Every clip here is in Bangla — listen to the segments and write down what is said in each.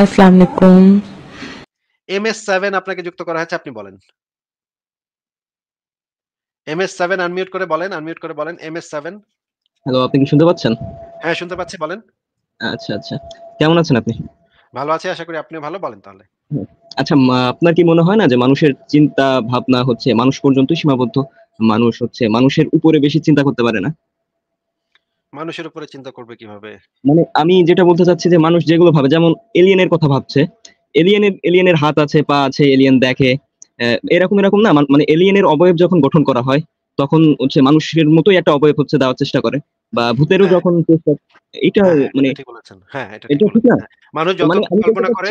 আসসালামু আলাইকুম এমএস 7 আপনাকে যুক্ত করা হয়েছে আপনি বলেন এমএস 7 আনমিউট করে বলেন আনমিউট করে বলেন এমএস 7 হ্যালো আপনি কি শুনতে পাচ্ছেন হ্যাঁ শুনতে পাচ্ছি বলেন আচ্ছা আচ্ছা কেমন আছেন আপনি ভালো আছি আশা করি আপনিও ভালো বলেন তাহলে আচ্ছা আপনার কি মনে হয় না যে মানুষের চিন্তা ভাবনা হচ্ছে মানুষ পর্যন্ত সীমাবদ্ধ মানুষ হচ্ছে মানুষের উপরে বেশি চিন্তা করতে পারে না মানুষের উপরে চিন্তা করবে কিভাবে মানে আমি যেটা বলতে চাচ্ছি যে মানুষ যেগুলো ভাবে যেমন এলিয়েনের কথা ভাবছে এলিয়েনের এলিয়েনের হাত আছে পা আছে এলিয়েন দেখে এরকম এরকম না মানে এলিয়েনের অবয়ব যখন গঠন করা হয় তখন হচ্ছে মানুষের মতোই একটা অবয়ব হচ্ছে দেওয়ার চেষ্টা করে বা ভূতেরও হ্যাঁ। যখন হ্যাঁ, এটা মানে হ্যাঁ, মানুষ যত মানে কল্পনা করে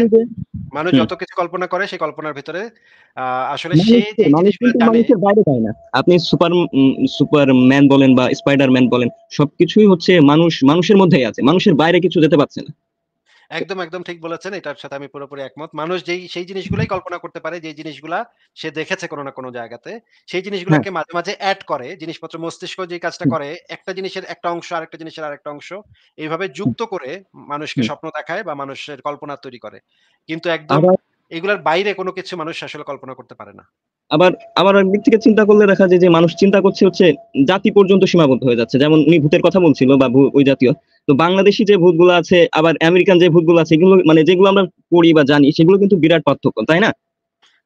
মানুষ যত কিছু কল্পনা করে সেই কল্পনার ভিতরে আসলে সে মানুষ কিন্তু মানুষের বাইরে যায় না আপনি সুপার সুপার ম্যান বলেন বা স্পাইডার ম্যান বলেন সবকিছুই হচ্ছে মানুষ মানুষের মধ্যেই আছে মানুষের বাইরে কিছু যেতে পারছে না একদম একদম ঠিক বলেছেন এটার সাথে আমি পুরোপুরি একমত মানুষ যেই সেই জিনিসগুলোই কল্পনা করতে পারে যে জিনিসগুলা সে দেখেছে কোনো না কোনো জায়গাতে সেই হ্যাঁ। জিনিসগুলোকে মাঝে মাঝে অ্যাড করে জিনিসপত্র মস্তিষ্ক যে কাজটা করে একটা জিনিসের একটা অংশ আরেকটা জিনিসের আরেকটা অংশ এইভাবে যুক্ত করে মানুষকে স্বপ্ন দেখায় বা মানুষের কল্পনা তৈরি করে কিন্তু একদম এগুলার বাইরে কোনো কিছু মানুষ আসলে কল্পনা করতে পারে না আবার আবার একদিক থেকে চিন্তা করলে দেখা যায় যে মানুষ চিন্তা করছে হচ্ছে জাতি পর্যন্ত সীমাবদ্ধ হয়ে যাচ্ছে যেমন উনি ভূতের কথা বলছিল বা ওই জাতীয় তো বাংলাদেশি যে ভূতগুলো আছে আবার আমেরিকান যে ভূতগুলো আছে এগুলো মানে যেগুলো আমরা পড়ি বা জানি সেগুলো কিন্তু বিরাট পার্থক্য তাই না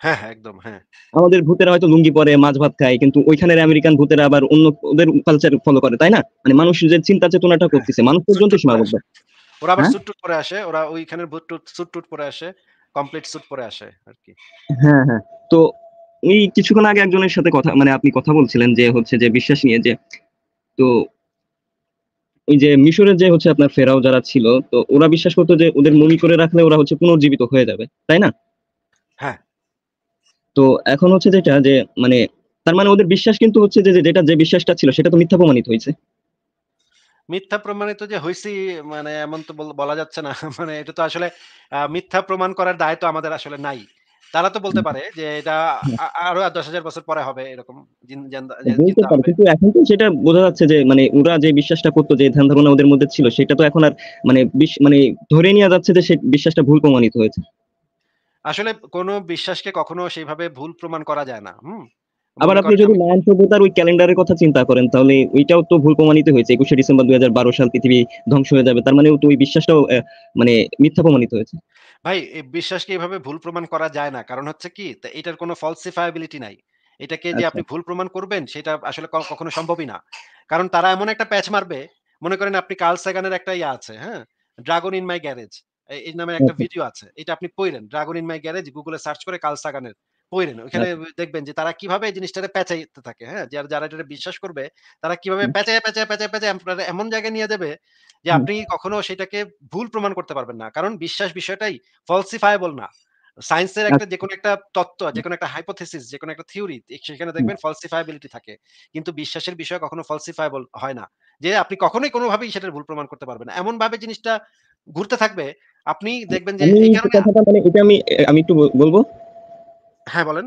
হ্যাঁ হ্যাঁ একদম হ্যাঁ আমাদের ভূতেরা হয়তো লুঙ্গি পরে মাছ ভাত খায় কিন্তু ওইখানের আমেরিকান ভূতেরা আবার অন্য ওদের কালচার ফলো করে তাই না মানে মানুষ যে চিন্তা চেতনাটা হ্যাঁ, হ্যাঁ। করতেছে মানুষ পর্যন্ত সীমাবদ্ধ ওরা আবার সুট হ্যাঁ? টুট আসে ওরা ওইখানের ভূত সুট টুট আসে কমপ্লিট স্যুট পরে আসে আর কি হ্যাঁ হ্যাঁ তো এই কিছুক্ষণ আগে একজনের সাথে কথা মানে আপনি কথা বলছিলেন যে হচ্ছে যে বিশ্বাস নিয়ে যে তো এই যে মিশরের যে হচ্ছে আপনার ফেরাও যারা ছিল তো ওরা বিশ্বাস করতো যে ওদের মনি করে রাখলে ওরা হচ্ছে পুনর্জীবিত হয়ে যাবে তাই না হ্যাঁ তো এখন হচ্ছে যেটা যে মানে তার মানে ওদের বিশ্বাস কিন্তু হচ্ছে যে যেটা যে বিশ্বাসটা ছিল সেটা তো মিথ্যা প্রমাণিত হয়েছে মিথ্যা প্রমাণিত যে হয়েছি মানে এমন তো বলা যাচ্ছে না মানে এটা তো আসলে মিথ্যা প্রমাণ করার দায় তো আমাদের আসলে নাই তারা তো বলতে পারে যে এটা আরো দশ হাজার বছর পরে হবে এরকম হ্যাঁ, কিন্তু এখন তো সেটা বোঝা যাচ্ছে যে মানে ওরা যে বিশ্বাসটা করতো যে ধ্যান ধারণা ওদের মধ্যে ছিল সেটা তো এখন আর মানে মানে ধরে নেওয়া যাচ্ছে যে সে বিশ্বাসটা ভুল প্রমাণিত হয়েছে আসলে কোনো বিশ্বাসকে কখনো সেইভাবে ভুল প্রমাণ করা যায় না হুম আবার আপনি যদি মায়ান সভ্যতার ওই ক্যালেন্ডারের কথা চিন্তা করেন তাহলে ওইটাও তো ভুল প্রমাণিত হয়েছে একুশে ডিসেম্বর দুই হাজার বারো সাল পৃথিবী ধ্বংস হয়ে যাবে তার মানে তো ওই বিশ্বাসটাও মানে মিথ্যা প্রমাণিত হয়েছে ভাই এই বিশ্বাসকে এভাবে ভুল প্রমাণ করা যায় না কারণ হচ্ছে কি এটার কোনো ফলসিফায়াবিলিটি নাই এটাকে যে আচ্ছা। আপনি ভুল প্রমাণ করবেন সেটা আসলে কখনো সম্ভবই না কারণ তারা এমন একটা প্যাচ মারবে মনে করেন আপনি কার্ল সেগানের একটা ইয়ে আছে হ্যাঁ ড্রাগন ইন মাই গ্যারেজ এই নামে একটা ভিডিও আচ্ছা। আছে এটা আপনি পড়লেন ড্রাগন ইন মাই গ্যারেজ গুগলে সার্চ করে কার্ল সাগানের পড়েন ওখানে হ্যাঁ। দেখবেন যে তারা কিভাবে এই জিনিসটাতে পেঁচাইতে থাকে হ্যাঁ যারা যারা এটা বিশ্বাস করবে তারা কিভাবে পেঁচাই পেঁচাই পেঁচাই পেঁচাই আপনারা এমন জায়গায় নিয়ে যাবে যে আপনি কখনো সেটাকে ভুল প্রমাণ করতে পারবেন না কারণ বিশ্বাস বিষয়টাই ফলসিফায়েবল না সায়েন্সের একটা আচ্ছা। যে কোনো একটা তত্ত্ব যে কোনো একটা হাইপোথেসিস যে কোনো একটা থিওরি সেখানে দেখবেন ফলসিফায়াবিলিটি থাকে কিন্তু বিশ্বাসের বিষয় কখনো ফলসিফায়েবল হয় না যে আপনি কখনোই কোনোভাবেই সেটার ভুল প্রমাণ করতে পারবেন এমন ভাবে জিনিসটা ঘুরতে থাকবে আপনি হ্যাঁ, দেখবেন যে এই কারণে মানে আমি একটু বলবো হ্যাঁ বলেন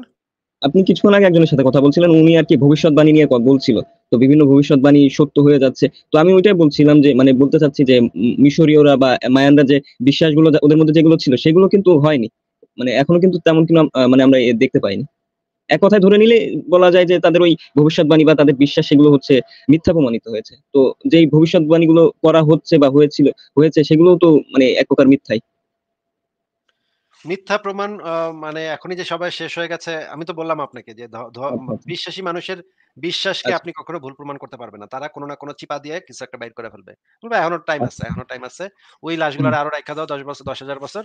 আপনি কিছুক্ষণ আগে একজনের সাথে কথা বলছিলেন উনি আর কি ভবিষ্যৎবাণী নিয়ে বলছিল তো বিভিন্ন ভবিষ্যৎবাণী সত্য হয়ে যাচ্ছে তো আমি ওইটাই বলছিলাম যে মানে বলতে চাচ্ছি যে মিশরীয়রা বা মায়ানরা যে বিশ্বাসগুলো ওদের মধ্যে যেগুলো ছিল সেগুলো কিন্তু হয়নি মানে এখনো কিন্তু তেমন কিন্তু মানে আমরা দেখতে পাইনি এক কথায় ধরে নিলে বলা যায় যে তাদের ওই ভবিষ্যৎবাণী বা তাদের বিশ্বাস সেগুলো হচ্ছে মিথ্যা প্রমাণিত হয়েছে তো যেই ভবিষ্যৎবাণীগুলো করা হচ্ছে বা হয়েছিল হয়েছে সেগুলো তো মানে এক প্রকার মিথ্যাই মিথ্যা প্রমাণ মানে এখনই যে সবাই শেষ হয়ে গেছে আমি তো বললাম আপনাকে যে আচ্ছা, আচ্ছা। বিশ্বাসী মানুষের বিশ্বাসকে আচ্ছা। আপনি কখনো ভুল প্রমাণ করতে পারবেন না তারা কোনো না কোনো চিপা দিয়ে কিছু একটা বাইর করে ফেলবে বলবে এখনো টাইম আছে এখনো টাইম আছে ওই লাশগুলো আরো রাখা দাও দশ বছর দশ হাজার বছর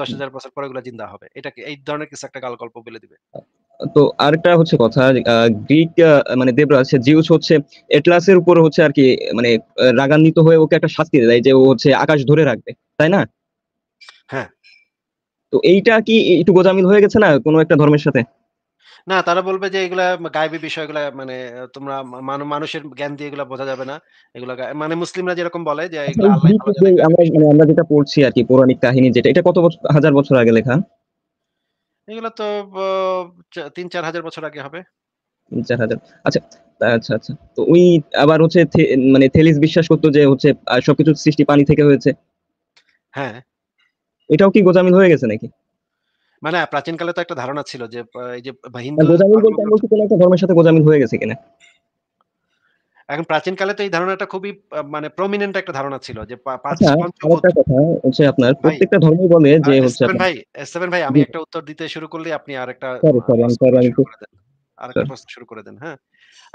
দশ হাজার বছর পরে ওগুলো জিন্দা হবে এটাকে এই ধরনের কিছু একটা গালগল্প গল্প বলে দিবে তো আরেকটা হচ্ছে কথা গ্রিক মানে দেবরাজ জিউস হচ্ছে এটলাসের উপর হচ্ছে আর কি মানে রাগান্বিত হয়ে ওকে একটা শাস্তি দেয় যে ও হচ্ছে আকাশ ধরে রাখবে তাই না হ্যাঁ তো এইটা কি একটু গোজামিল হয়ে গেছে না কোনো একটা ধর্মের সাথে না তারা বলবে যে এগুলা গাইবী বিষয়গুলা মানে তোমরা মানুষের জ্ঞান দিয়ে এগুলা বোঝা যাবে না এগুলা মানে মুসলিমরা যেরকম বলে যে আমরা মানে, আমরা যেটা পড়ছি আর কি পৌরাণিক কাহিনী যেটা এটা কত হাজার বছর আগে লেখা এগুলো তো তিন চার হাজার বছর আগে হবে তিন চার হাজার আচ্ছা আচ্ছা আচ্ছা তো ওই আবার হচ্ছে মানে থেলিস বিশ্বাস করতো যে হচ্ছে সবকিছু সৃষ্টি পানি থেকে হয়েছে হ্যাঁ এটাও কি গোজামিল হয়ে গেছে নাকি মানে হ্যাঁ, প্রাচীনকালে তো একটা ধারণা ছিল যে এই যে হিন্দু হ্যাঁ, গোজামিল বলতে আমি বলছি কোন একটা ধর্মের সাথে গোজামিল হয়ে গেছে কিনা এখন প্রাচীনকালে তো এই ধারণাটা খুবই মানে প্রমিনেন্ট একটা ধারণা ছিল যে আচ্ছা, হচ্ছে আপনার প্রত্যেকটা ধর্ম বলে যে হচ্ছে ভাই সেভেন ভাই আমি একটা উত্তর দিতে শুরু করলে আপনি আরেকটা সরি সরি আর একটা আরেকটা প্রশ্ন শুরু করে দেন হ্যাঁ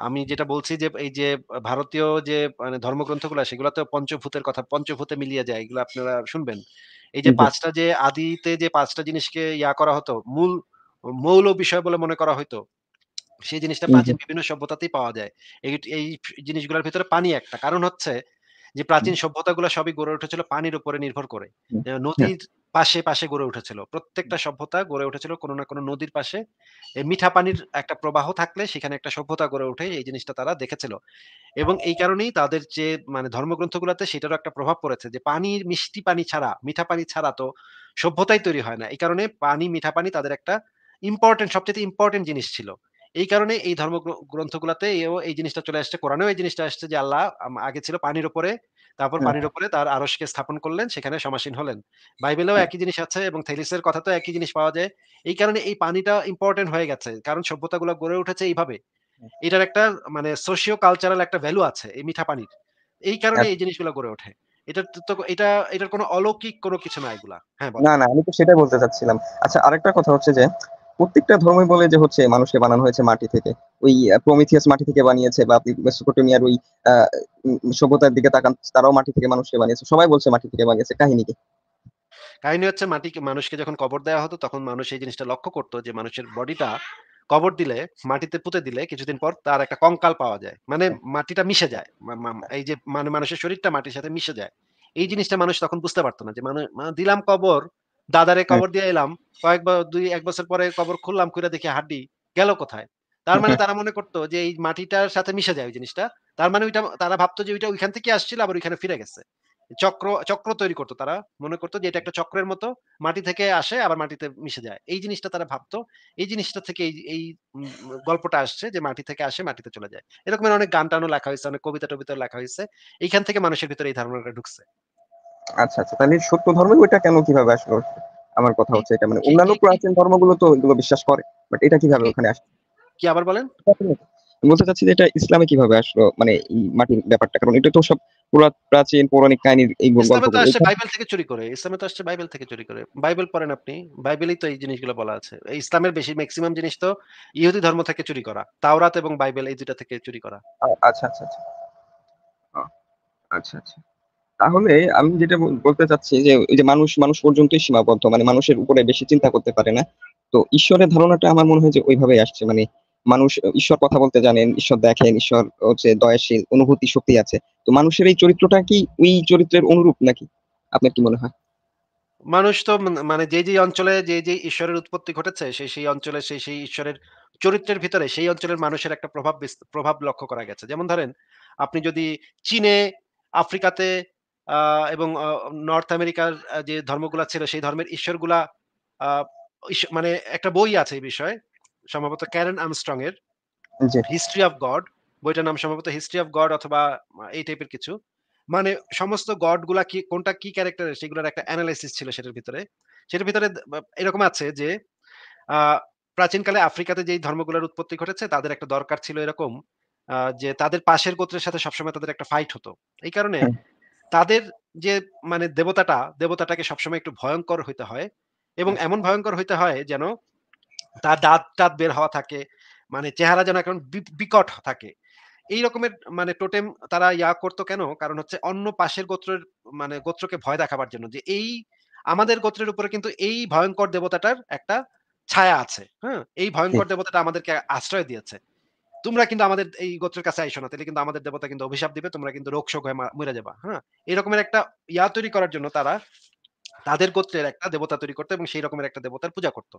আমি যেটা বলছি যে এই যে ভারতীয় যে মানে ধর্মগ্রন্থগুলো সেগুলো তো পঞ্চভূতের কথা পঞ্চভূতে মিলিয়ে যায় এগুলো আপনারা শুনবেন এই যে পাঁচটা যে আদিতে যে পাঁচটা জিনিসকে ইয়া করা হতো মূল মৌল বিষয় বলে মনে করা হতো সেই জিনিসটা প্রাচীন বিভিন্ন সভ্যতাতেই পাওয়া যায় এই জিনিসগুলোর ভিতরে পানি একটা কারণ হচ্ছে যে প্রাচীন সভ্যতাগুলো সবই গড়ে উঠেছিল পানির উপরে নির্ভর করে হ্যাঁ। নদীর পাশে পাশে গড়ে উঠেছিল প্রত্যেকটা সভ্যতা গড়ে উঠেছিল কোনো না কোনো নদীর পাশে মিঠা পানির একটা প্রবাহ থাকলে সেখানে একটা সভ্যতা গড়ে উঠে এই জিনিসটা তারা দেখেছিল এবং এই কারণেই তাদের যে মানে ধর্মগ্রন্থগুলোতে সেটারও একটা প্রভাব পড়েছে যে পানির মিষ্টি পানি ছাড়া মিঠা পানি ছাড়া তো সভ্যতাই তৈরি হয় না এই কারণে পানি মিঠা পানি তাদের একটা ইম্পর্টেন্ট সবচেয়ে ইম্পর্টেন্ট জিনিস ছিল এই কারণে এই ধর্ম গ্রন্থগুলাতে এই জিনিসটা চলে আসছে কোরআনেও এই জিনিসটা আসছে যে আল্লাহ আগে ছিল পানির উপরে তারপর হ্যাঁ। পানির উপরে তার আরসকে স্থাপন করলেন সেখানে সমাসীন হলেন বাইবেলেও হ্যাঁ। একই জিনিস আছে এবং থেলিসের কথা তো একই জিনিস পাওয়া যায় এই কারণে এই পানিটা ইম্পর্টেন্ট হয়ে গেছে কারণ সভ্যতাগুলো গড়ে উঠেছে এইভাবে হ্যাঁ। এটার একটা মানে সোশিও কালচারাল একটা ভ্যালু আছে এই মিঠা পানির এই কারণে এই জিনিসগুলো গড়ে ওঠে এটা তো এটা এটার কোনো অলৌকিক কোনো কিছু না এগুলা হ্যাঁ না না আমি তো সেটাই বলতে চাচ্ছিলাম আচ্ছা আরেকটা কথা হচ্ছে যে প্রত্যেকটা ধর্ম বলে যে হচ্ছে মানুষকে বানানো হয়েছে মাটি থেকে ওই প্রমিথিয়াস মাটি থেকে বানিয়েছে বা আপনি মেসোপটেমিয়ার ওই সভ্যতার দিকে তাকান তারাও মাটি থেকে মানুষকে বানিয়েছে সবাই বলছে মাটি থেকে বানিয়েছে কাহিনীকে কাহিনী হচ্ছে মাটি মানুষকে যখন কবর দেওয়া হতো তখন মানুষ এই জিনিসটা লক্ষ্য করতো যে মানুষের বডিটা কবর দিলে মাটিতে পুঁতে দিলে কিছুদিন পর তার একটা কঙ্কাল পাওয়া যায় মানে মাটিটা মিশে যায় এই যে মানে মানুষের শরীরটা মাটির সাথে মিশে যায় এই জিনিসটা মানুষ তখন বুঝতে পারতো না যে মানুষ মানে দিলাম কবর দাদারে হ্যাঁ। কবর দিয়ে এলাম কয়েকবার দুই এক বছর পরে কবর খুললাম খুলে দেখি হাড্ডি গেল কোথায় তার মানে তারা মনে করতো যে এই মাটিটার সাথে মিশে যায় ওই জিনিসটা তার মানে ওইটা তারা ভাবতো যে ওইটা ওইখান থেকে আসছিল আবার ওইখানে ফিরে গেছে চক্র চক্র তৈরি করতো তারা মনে করতো যে এটা একটা চক্রের মতো মাটি থেকে আসে আবার মাটিতে মিশে যায় এই জিনিসটা তারা ভাবতো এই জিনিসটা থেকে এই এই গল্পটা আসছে যে মাটি থেকে আসে মাটিতে চলে যায় এরকমের অনেক গান টানও লেখা হয়েছে অনেক কবিতা টবিতা লেখা হয়েছে এইখান থেকে মানুষের ভিতরে এই ধারণাটা ঢুকছে আচ্ছা আচ্ছা তাহলে সত্য ধর্ম ওইটা কেন কিভাবে আসলো আমার কথা হচ্ছে এটা মানে অন্যান্য প্রাচীন ধর্মগুলো তো এগুলো বিশ্বাস করে বাট এটা কিভাবে ওখানে আসলো কি আবার বলেন বলতে চাচ্ছি যে এটা ইসলামে কিভাবে আসলো মানে মাটির ব্যাপারটা কারণ এটা তো সব প্রাচীন পৌরাণিক কাহিনীর এই গল্প তো আসছে বাইবেল থেকে চুরি করে ইসলামে তো আসছে বাইবেল থেকে চুরি করে বাইবেল পড়েন আপনি বাইবেলেই তো এই জিনিসগুলো বলা আছে ইসলামের বেশি ম্যাক্সিমাম জিনিস তো ইহুদি ধর্ম থেকে চুরি করা তাওরাত এবং বাইবেল এই দুটা থেকে চুরি করা আচ্ছা আচ্ছা আচ্ছা আচ্ছা আচ্ছা তাহলে আমি যেটা বলতে চাচ্ছি যে ওই যে মানুষ মানুষ পর্যন্তই সীমাবদ্ধ মানে মানুষের উপরে বেশি চিন্তা করতে পারে না তো ঈশ্বরের ধারণাটা আমার মনে হয় যে ওইভাবে আসছে মানে মানুষ ঈশ্বর কথা বলতে জানেন ঈশ্বর দেখেন ঈশ্বর হচ্ছে দয়াশীল অনুভূতি শক্তি আছে তো মানুষের এই চরিত্রটা কি ওই চরিত্রের অনুরূপ নাকি আপনার কি মনে হয় মানুষ তো মানে যে যে অঞ্চলে যে যে ঈশ্বরের উৎপত্তি ঘটেছে সেই সেই অঞ্চলে সেই সেই ঈশ্বরের চরিত্রের ভিতরে সেই অঞ্চলের মানুষের একটা প্রভাব প্রভাব লক্ষ্য করা গেছে যেমন ধরেন আপনি যদি চীনে আফ্রিকাতে এবং নর্থ আমেরিকার যে ধর্মগুলা ছিল সেই ধর্মের ঈশ্বরগুলা মানে একটা বই আছে এই বিষয়ে সম্ভবত ক্যারেন আমস্ট্রং এর হিস্ট্রি অফ গড বইটার নাম সম্ভবত হিস্ট্রি অফ গড অথবা এই টাইপের কিছু মানে সমস্ত গড গুলা কি কোনটা কি ক্যারেক্টার সেগুলোর একটা অ্যানালাইসিস ছিল সেটার ভিতরে সেটার ভিতরে এরকম আছে যে প্রাচীনকালে আফ্রিকাতে যেই ধর্মগুলোর উৎপত্তি ঘটেছে তাদের একটা দরকার ছিল এরকম যে তাদের পাশের গোত্রের সাথে সবসময় তাদের একটা ফাইট হতো এই কারণে তাদের যে মানে দেবতাটা দেবতাটাকে সবসময় একটু ভয়ঙ্কর হইতে হয় এবং এমন ভয়ঙ্কর হইতে হয় যেন তার দাঁত টাত বের হওয়া থাকে মানে চেহারা যেন এখন বিকট থাকে এই রকমের মানে টোটেম তারা ইয়া করতো কেন কারণ হচ্ছে অন্য পাশের গোত্রের মানে গোত্রকে ভয় দেখাবার জন্য যে এই আমাদের গোত্রের উপরে কিন্তু এই ভয়ঙ্কর দেবতাটার একটা ছায়া আছে হ্যাঁ এই ভয়ঙ্কর দেবতাটা আমাদেরকে আশ্রয় দিয়েছে তোমরা কিন্তু আমাদের এই গোত্রের কাছে আইসো না তাহলে কিন্তু আমাদের দেবতা কিন্তু অভিশাপ দিবে তোমরা কিন্তু রোগ শোক হয়ে মরে যাবা হ্যাঁ এরকমের একটা ইয়া তৈরি করার জন্য তারা তাদের গোত্রের একটা দেবতা তৈরি করতো এবং সেই রকমের একটা দেবতার পূজা করতো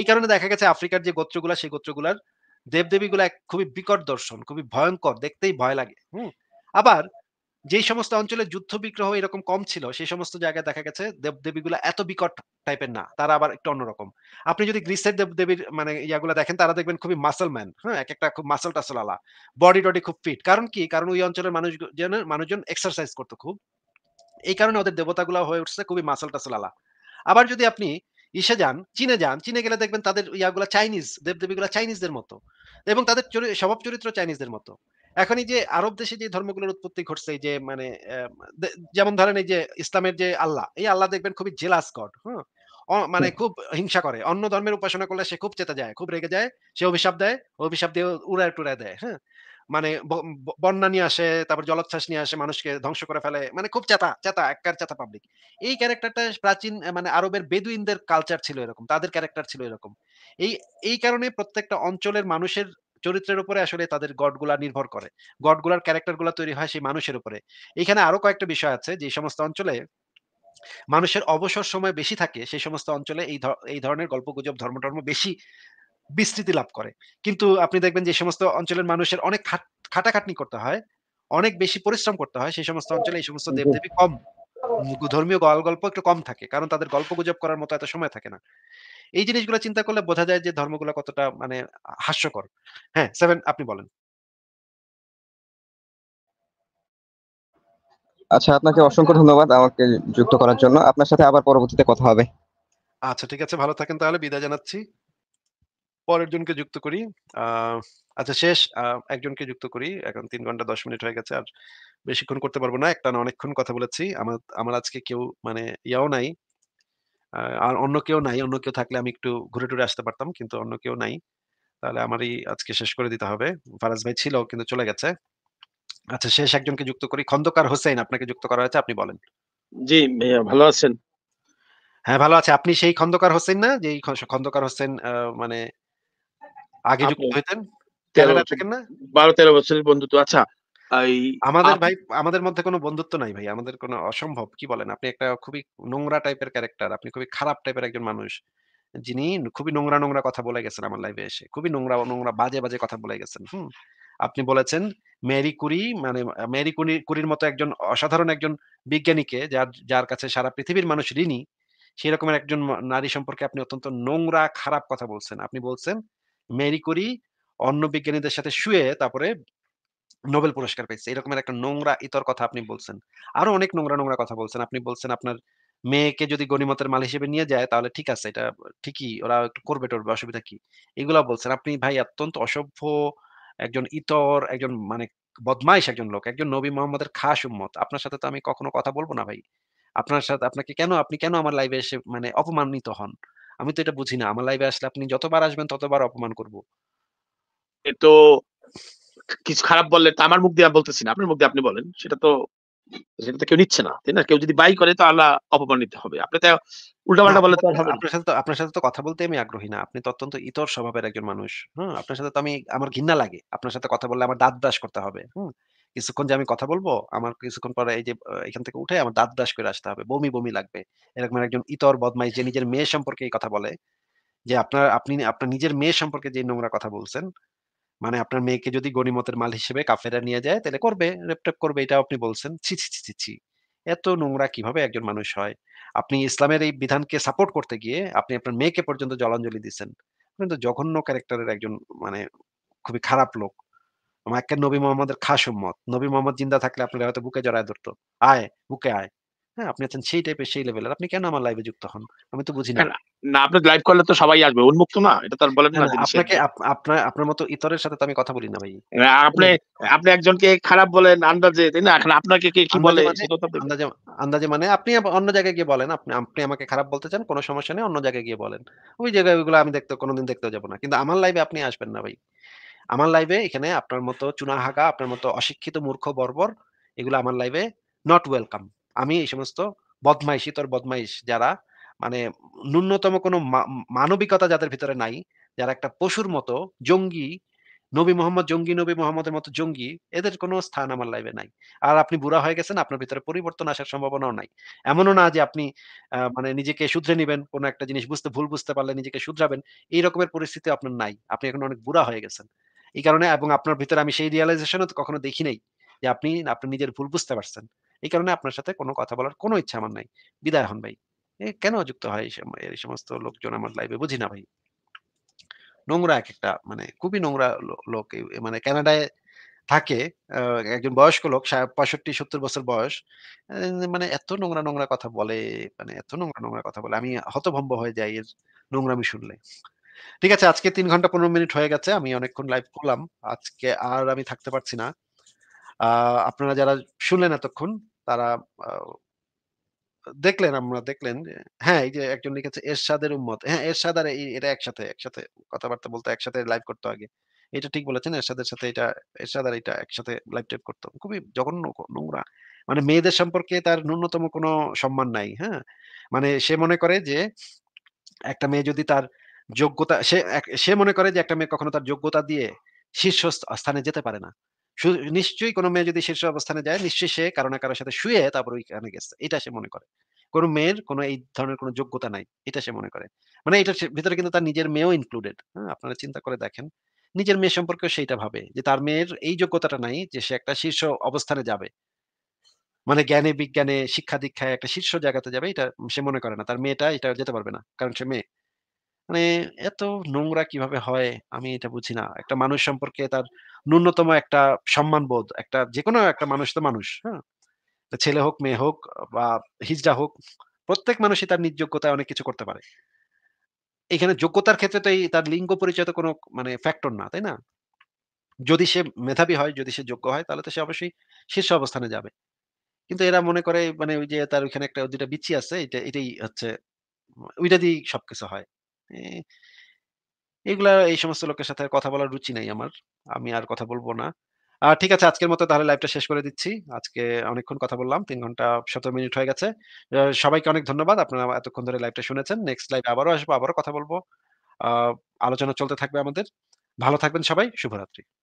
এই কারণে দেখা গেছে আফ্রিকার যে গোত্রগুলা সেই গোত্রগুলার দেবদেবীগুলা খুবই বিকট দর্শন খুবই ভয়ঙ্কর দেখতেই ভয় লাগে হম আবার যেই সমস্ত অঞ্চলে যুদ্ধ বিগ্রহ এরকম কম ছিল সেই সমস্ত জায়গায় দেখা গেছে দেবদেবীগুলো এত বিকট টাইপের না তারা আবার একটু অন্যরকম আপনি যদি গ্রিসের দেবদেবীর মানে ইয়াগুলো দেখেন তারা দেখবেন খুবই মাসলম্যান হ্যাঁ এক একটা খুব মাসল টাসল আলা বডি টডি খুব ফিট কারণ কি কারণ ওই অঞ্চলের মানুষজন মানুষজন এক্সারসাইজ করতো খুব এই কারণে ওদের দেবতাগুলো হয়ে উঠছে খুবই মাসল টাসল আলা আবার যদি আপনি ইসে যান চীনে যান চীনে গেলে দেখবেন তাদের ইয়াগুলো চাইনিজ দেবদেবীগুলা চাইনিজদের মতো এবং তাদের স্বভাব চরিত্র চাইনিজদের মতো এখন এই যে আরব দেশে যে ধর্মগুলোর উৎপত্তি ঘটছে যে মানে যেমন ধরেন এই যে ইসলামের যে আল্লাহ এই আল্লাহ দেখবেন খুবই জেলাস গড হ্যাঁ মানে খুব হিংসা করে অন্য ধর্মের উপাসনা করলে সে খুব চেতে যায় খুব রেগে যায় সে অভিশাপ দেয় অভিশাপ দিয়ে উড়ায় টুড়ায় দেয় হ্যাঁ মানে বন্যা নিয়ে আসে তারপর জলোচ্ছ্বাস নিয়ে আসে মানুষকে ধ্বংস করে ফেলে মানে খুব চেতা চেতা একার চেতা পাবলিক এই ক্যারেক্টারটা প্রাচীন মানে আরবের বেদুইনদের কালচার ছিল এরকম তাদের ক্যারেক্টার ছিল এরকম এই এই কারণে প্রত্যেকটা অঞ্চলের মানুষের চরিত্রের উপরে আসলে তাদের গডগুলা নির্ভর করে গডগুলার ক্যারেক্টারগুলা তৈরি হয় সেই মানুষের উপরে এখানে আরো কয়েকটা বিষয় আছে যে সমস্ত অঞ্চলে মানুষের অবসর সময় বেশি থাকে সেই সমস্ত অঞ্চলে এই এই ধরনের গল্প গুজব ধর্ম টর্ম বেশি বিস্তৃতি লাভ করে কিন্তু আপনি দেখবেন যে সমস্ত অঞ্চলের মানুষের অনেক খাটাখাটনি করতে হয় অনেক বেশি পরিশ্রম করতে হয় সেই সমস্ত অঞ্চলে এই সমস্ত দেবদেবী কম ধর্মীয় গল গল্প একটু কম থাকে কারণ তাদের গল্প গুজব করার মতো এত সময় থাকে না এই জিনিসগুলো চিন্তা করলে বোঝা যায় যে ধর্মগুলো কতটা মানে হাস্যকর হ্যাঁ সেভেন আপনি বলেন আচ্ছা আপনাকে অসংখ্য ধন্যবাদ আমাকে যুক্ত করার জন্য আপনার সাথে আবার পরবর্তীতে কথা হবে আচ্ছা ঠিক আছে ভালো থাকেন তাহলে বিদায় জানাচ্ছি পরের জনকে যুক্ত করি আচ্ছা শেষ একজনকে যুক্ত করি এখন তিন ঘন্টা দশ মিনিট হয়ে গেছে আর বেশিক্ষণ করতে পারবো না একটা অনেকক্ষণ কথা বলেছি আমার আমার আজকে কেউ মানে ইয়াও নাই আর অন্য কেউ নাই অন্য কেউ থাকলে আমি একটু ঘুরে টুরে আসতে পারতাম কিন্তু অন্য কেউ নাই তাহলে আমারই আজকে শেষ করে দিতে হবে ফারাজ ভাই ছিল কিন্তু চলে গেছে আচ্ছা শেষ একজনকে যুক্ত করি খন্দকার হোসেন আপনাকে যুক্ত করা হয়েছে আপনি বলেন জি ভাইয়া ভালো আছেন হ্যাঁ ভালো আছে আপনি সেই খন্দকার হোসেন না যেই খন্দকার হোসেন মানে আগে যুক্ত হইতেন তেরো থাকেন না বারো তেরো বছরের বন্ধুত্ব আচ্ছা আমাদের ভাই আমাদের মধ্যে কোনো বন্ধুত্ব নাই ভাই আমাদের কোনো অসম্ভব কি বলেন আপনি একটা খুবই নোংরা টাইপের ক্যারেক্টার আপনি খুবই খারাপ টাইপের একজন মানুষ যিনি খুবই নোংরা নোংরা কথা বলে গেছেন আমার লাইফে এসে খুবই নোংরা নোংরা বাজে বাজে কথা বলে গেছেন হুম আপনি বলেছেন মেরি কুরি মানে মেরি কুরি কুরির মতো একজন অসাধারণ একজন বিজ্ঞানীকে যার যার কাছে সারা পৃথিবীর মানুষ ঋণী সেরকমের একজন নারী সম্পর্কে আপনি অত্যন্ত নোংরা খারাপ কথা বলছেন আপনি বলছেন মেরি কুরি অন্য বিজ্ঞানীদের সাথে শুয়ে তারপরে নোবেল পুরস্কার পেয়েছে এরকমের একটা নোংরা ইতর কথা আপনি বলছেন আরো অনেক নোংরা নোংরা কথা বলছেন আপনি বলছেন আপনার মেয়েকে যদি গণিমতের মাল হিসেবে নিয়ে যায় তাহলে ঠিক আছে এটা ঠিকই ওরা একটু করবে টরবে অসুবিধা কি এগুলা বলছেন আপনি ভাই অত্যন্ত অসভ্য একজন ইতর একজন মানে বদমাইশ একজন লোক একজন নবী মোহাম্মদের খাস উম্মত আপনার সাথে তো আমি কখনো কথা বলবো না ভাই আপনার সাথে আপনাকে কেন আপনি কেন আমার লাইভে এসে মানে অপমানিত হন আমি তো এটা বুঝি না আমার লাইভে আসলে আপনি যতবার আসবেন ততবার অপমান করব এ তো কিছু খারাপ বললে তো আমার মুখ দিয়ে বলতেছি না আপনার মুখ দিয়ে আপনি বলেন সেটা তো সেটা তো কেউ নিচ্ছে না তাই না কেউ যদি বাই করে তো আল্লাহ অপমানিত হবে আপনি তো উল্টাপাল্টা বললে তো হবে আপনার সাথে তো আপনার সাথে তো কথা বলতে আমি আগ্রহী না আপনি তো অত্যন্ত ইতর স্বভাবের একজন মানুষ আপনার সাথে তো আমি আমার ঘৃণা লাগে আপনার সাথে কথা বললে আমার দাঁত দাস করতে হবে হুম কিছুক্ষণ যে আমি কথা বলবো আমার কিছুক্ষণ পরে এই যে এখান থেকে উঠে আমার দাঁত করে আসতে হবে বমি বমি লাগবে এরকম একজন ইতর বদমাই যে নিজের মেয়ে সম্পর্কে এই কথা বলে যে আপনার আপনি আপনার নিজের মেয়ে সম্পর্কে যে নোংরা কথা বলছেন মানে আপনার মেয়েকে যদি গনিমতের মাল হিসেবে কাফেরা নিয়ে যায় তাহলে করবে রেপটেপ করবে এটা আপনি বলছেন ছি ছি ছি ছি এত নোংরা কিভাবে একজন মানুষ হয় আপনি ইসলামের এই বিধানকে সাপোর্ট করতে গিয়ে আপনি আপনার মেয়েকে পর্যন্ত জলাঞ্জলি দিচ্ছেন কিন্তু জঘন্য ক্যারেক্টারের একজন মানে খুবই খারাপ লোক আমাকে নবী মোহাম্মদের খাস উম্মত নবী মোহাম্মদ জিন্দা থাকলে আপনাকে হয়তো বুকে জড়ায় ধরতো আয় বুকে আয় হ্যাঁ আপনি আছেন সেই টাইপের সেই লেভেলের আপনি কেন আমার লাইভে যুক্ত হন আমি তো বুঝি না না আপনি লাইভ করলে তো সবাই আসবে উন্মুক্ত না এটা বলেন না আপনাকে আপনার আপনার মতো ইতরের সাথে তো আমি কথা বলি না ভাই আপনি আপনি একজনকে খারাপ বলেন আন্দাজে তাই না এখন আপনাকে কে কি বলে আন্দাজে মানে, আন্দাজে মানে আপনি অন্য জায়গায় গিয়ে বলেন আপনি আপনি আমাকে খারাপ বলতে চান কোনো সমস্যা নেই অন্য জায়গায় গিয়ে বলেন ওই জায়গায় ওইগুলো আমি দেখতে কোনোদিন দেখতে যাব না কিন্তু আমার লাইভে আপনি আসবেন না ভাই আমার লাইভে এখানে আপনার মতো চুনা হাঁকা আপনার মতো অশিক্ষিত মূর্খ বর্বর এগুলো আমার লাইভে নট ওয়েলকাম আমি এই সমস্ত বদমাইশি তোর বদমাইশ যারা মানে ন্যূনতম কোনো মানবিকতা যাদের ভিতরে নাই যারা একটা পশুর মতো জঙ্গি নবী মোহাম্মদ জঙ্গি নবী মোহাম্মদের মতো জঙ্গি এদের কোনো স্থান আমার লাইভে নাই আর আপনি বুড়া হয়ে গেছেন আপনার ভিতরে পরিবর্তন আসার সম্ভাবনাও নাই এমনও না যে আপনি মানে নিজেকে শুধরে নেবেন কোনো একটা জিনিস বুঝতে ভুল বুঝতে পারলে নিজেকে শুধরাবেন এই রকমের পরিস্থিতি আপনার নাই আপনি এখন অনেক বুড়া হয়ে গেছেন এই কারণে এবং আপনার ভিতরে আমি সেই রিয়েলাইজেশনও কখনো দেখি নাই যে আপনি আপনি নিজের ভুল বুঝতে পারছেন এই কারণে আপনার সাথে কোনো কথা বলার কোনো ইচ্ছা আমার নাই বিদায় হন ভাই কেন যুক্ত হয় এই সমস্ত লোকজন আমার লাইভে বুঝি না ভাই নোংরা এক একটা মানে খুবই নোংরা লোক মানে ক্যানাডায় থাকে একজন বয়স্ক লোক পঁয়ষট্টি সত্তর বছর বয়স মানে এত নোংরা নোংরা কথা বলে মানে এত নোংরা নোংরা কথা বলে আমি হতভম্ব হয়ে যাই এর নোংরামি শুনলে ঠিক আছে আজকে তিন ঘন্টা পনেরো মিনিট হয়ে গেছে আমি অনেকক্ষণ লাইভ করলাম আজকে আর আমি থাকতে পারছি না আপনারা যারা শুনলেন এতক্ষণ তারা দেখলেন আমরা দেখলেন হ্যাঁ এই যে একজন লিখেছে এরশাদের উম্মত হ্যাঁ এরশাদ আর এটা একসাথে একসাথে কথাবার্তা বলতে একসাথে লাইভ করতো আগে এটা ঠিক বলেছেন এরশাদের সাথে এটা এরশাদ আর এটা একসাথে লাইভ টাইপ করতো খুবই জঘন্য নোংরা মানে মেয়েদের সম্পর্কে তার ন্যূনতম কোনো সম্মান নাই হ্যাঁ মানে সে মনে করে যে একটা মেয়ে যদি তার যোগ্যতা সে সে মনে করে যে একটা মেয়ে কখনো তার যোগ্যতা দিয়ে শীর্ষ স্থানে যেতে পারে না নিশ্চয়ই কোনো মেয়ে যদি শীর্ষ অবস্থানে যায় নিশ্চয়ই সে কারো না কারোর সাথে শুয়ে তারপর ওইখানে গেছে এটা সে মনে করে কোনো মেয়ের কোনো এই ধরনের কোনো যোগ্যতা নাই এটা সে মনে করে মানে এটার ভিতরে কিন্তু তার নিজের মেয়েও ইনক্লুডেড হ্যাঁ আপনারা চিন্তা করে দেখেন নিজের মেয়ে সম্পর্কে সেইটা ভাবে যে তার মেয়ের এই যোগ্যতাটা নাই যে সে একটা শীর্ষ অবস্থানে যাবে মানে জ্ঞানে বিজ্ঞানে শিক্ষা দীক্ষায় একটা শীর্ষ জায়গাতে যাবে এটা সে মনে করে না তার মেয়েটা এটা যেতে পারবে না কারণ সে মেয়ে মানে এত নোংরা কিভাবে হয় আমি এটা বুঝি না একটা মানুষ সম্পর্কে তার ন্যূনতম একটা সম্মানবোধ একটা যে কোনো একটা মানুষ তো মানুষ হ্যাঁ ছেলে হোক মেয়ে হোক বা হিজড়া হোক প্রত্যেক মানুষই তার নিজ অনেক কিছু করতে পারে এখানে যোগ্যতার ক্ষেত্রে তো এই তার লিঙ্গ পরিচয় তো কোনো মানে ফ্যাক্টর না তাই না যদি সে মেধাবী হয় যদি সে যোগ্য হয় তাহলে তো সে অবশ্যই শীর্ষ অবস্থানে যাবে কিন্তু এরা মনে করে মানে ওই যে তার ওইখানে একটা দুইটা বিচি আছে এটা এটাই হচ্ছে ওইটা দিয়েই সবকিছু হয় এগুলা এই সমস্ত লোকের সাথে কথা বলার রুচি নাই আমার আমি আর কথা বলবো না আর ঠিক আছে আজকের মতো তাহলে লাইভটা শেষ করে দিচ্ছি আজকে অনেকক্ষণ কথা বললাম তিন ঘন্টা সতেরো মিনিট হয়ে গেছে সবাইকে অনেক ধন্যবাদ আপনারা এতক্ষণ ধরে লাইভটা শুনেছেন নেক্সট লাইভ আবারও আসবো আবারও কথা বলবো আলোচনা চলতে থাকবে আমাদের ভালো থাকবেন সবাই শুভরাত্রি